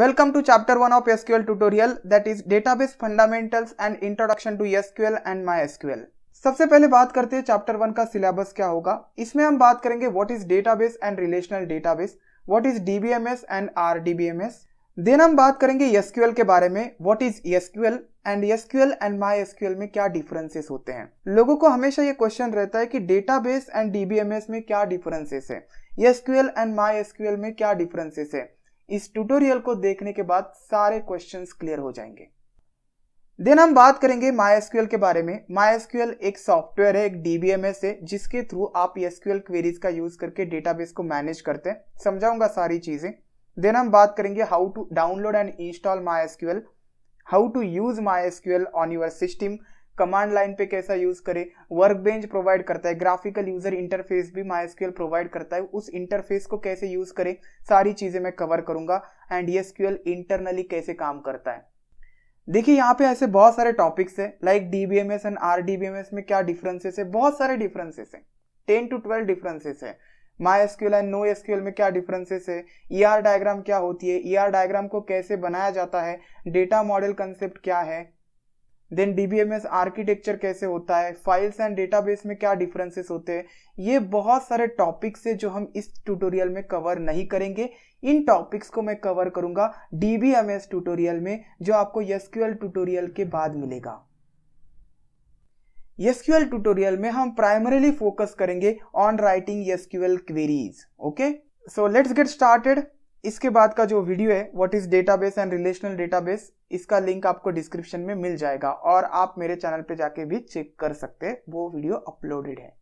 Welcome to chapter 1 of SQL tutorial that is database fundamentals and introduction to SQL and MySQL. सबसे पहले बात करते हैं chapter one का सिलेबस क्या होगा इसमें हम बात करेंगे what is database and relational database what is DBMS and RDBMS then हम बात करेंगे एसक्यूएल के बारे में what is SQL and SQL and MySQL में क्या डिफरेंसेस होते हैं लोगों को हमेशा ये क्वेश्चन रहता है कि डेटाबेस एंड डीबीएमएस में क्या डिफरेंसेस है एसक्यूएल एंड माई एसक्यूएल में क्या डिफरेंसेस है इस ट्यूटोरियल को देखने के बाद सारे क्वेश्चंस क्लियर हो जाएंगे देन हम बात करेंगे माईएसक्यूएल के बारे में माईएसक्यूएल एक सॉफ्टवेयर है एक डीबीएमएस है जिसके थ्रू आप एसक्यूएल क्वेरीज का यूज करके डेटाबेस को मैनेज करते हैं समझाऊंगा सारी चीजें देन हम बात करेंगे how to download and install MySQL how to use MySQL on your system command line पे कैसा यूज करें वर्क बेंच प्रोवाइड करता है ग्राफिकल यूजर इंटरफेस भी माइस्क्यूएल प्रोवाइड करता है उस इंटरफेस को कैसे यूज करें सारी चीजें मैं कवर करूंगा एंड एसक्यूएल इंटरनली कैसे काम करता है देखिए यहाँ पे ऐसे बहुत सारे टॉपिक्स है लाइक डीबीएमएस एंड आर में क्या डिफरेंसेस है बहुत सारे डिफरेंसेस है टेन टू ट्वेल्व डिफरेंसेस है MySQL and NoSQL में क्या डिफरेंसेस है ई आर डायग्राम क्या होती है ई आर डायग्राम को कैसे बनाया जाता है डेटा मॉडल कंसेप्ट क्या है देन डीबीएमएस आर्किटेक्चर कैसे होता है फाइल्स एंड डेटाबेस में क्या डिफरेंसेस होते हैं ये बहुत सारे टॉपिक्स है जो हम इस ट्यूटोरियल में कवर नहीं करेंगे इन टॉपिक्स को मैं कवर करूंगा डीबीएमएस ट्यूटोरियल में जो आपको यस्क्यूएल ट्यूटोरियल के बाद मिलेगा यस्क्यूएल ट्यूटोरियल में हम प्राइमरीली फोकस करेंगे on writing SQL queries okay so let's get started इसके बाद का जो वीडियो है what is database and relational database इसका लिंक आपको डिस्क्रिप्शन में मिल जाएगा और आप मेरे चैनल पे जाके भी चेक कर सकते हैं वो वीडियो अपलोडेड है